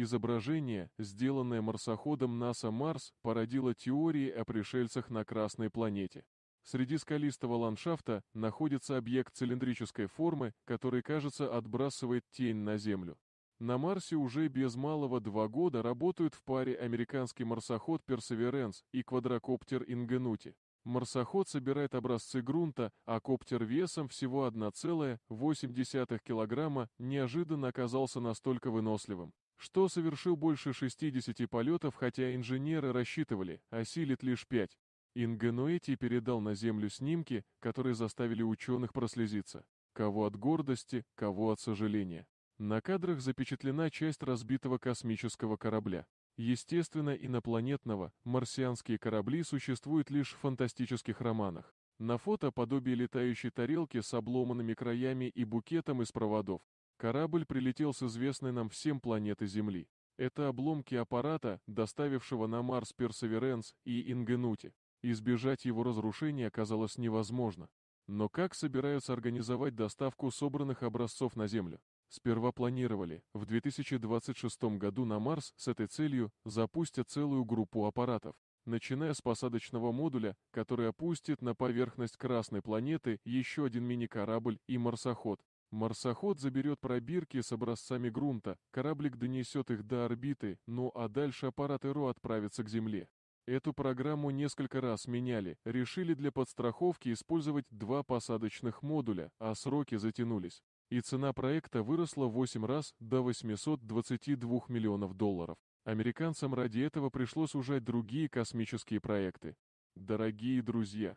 Изображение, сделанное марсоходом НАСА Марс, породило теории о пришельцах на Красной планете. Среди скалистого ландшафта находится объект цилиндрической формы, который, кажется, отбрасывает тень на Землю. На Марсе уже без малого два года работают в паре американский марсоход «Персеверенс» и квадрокоптер «Ингенути». Марсоход собирает образцы грунта, а коптер весом всего 1,8 килограмма неожиданно оказался настолько выносливым, что совершил больше 60 полетов, хотя инженеры рассчитывали, осилит лишь 5. Ингенуэти передал на Землю снимки, которые заставили ученых прослезиться. Кого от гордости, кого от сожаления. На кадрах запечатлена часть разбитого космического корабля. Естественно, инопланетного, марсианские корабли существуют лишь в фантастических романах. На фото подобие летающей тарелки с обломанными краями и букетом из проводов. Корабль прилетел с известной нам всем планеты Земли. Это обломки аппарата, доставившего на Марс Персеверенс и Ингенути. Избежать его разрушения оказалось невозможно. Но как собираются организовать доставку собранных образцов на Землю? Сперва планировали, в 2026 году на Марс с этой целью запустят целую группу аппаратов, начиная с посадочного модуля, который опустит на поверхность Красной планеты еще один мини-корабль и марсоход, Марсоход заберет пробирки с образцами грунта, кораблик донесет их до орбиты, ну а дальше аппарат ЭРО отправится к Земле. Эту программу несколько раз меняли, решили для подстраховки использовать два посадочных модуля, а сроки затянулись. И цена проекта выросла 8 раз до 822 миллионов долларов. Американцам ради этого пришлось ужать другие космические проекты. Дорогие друзья,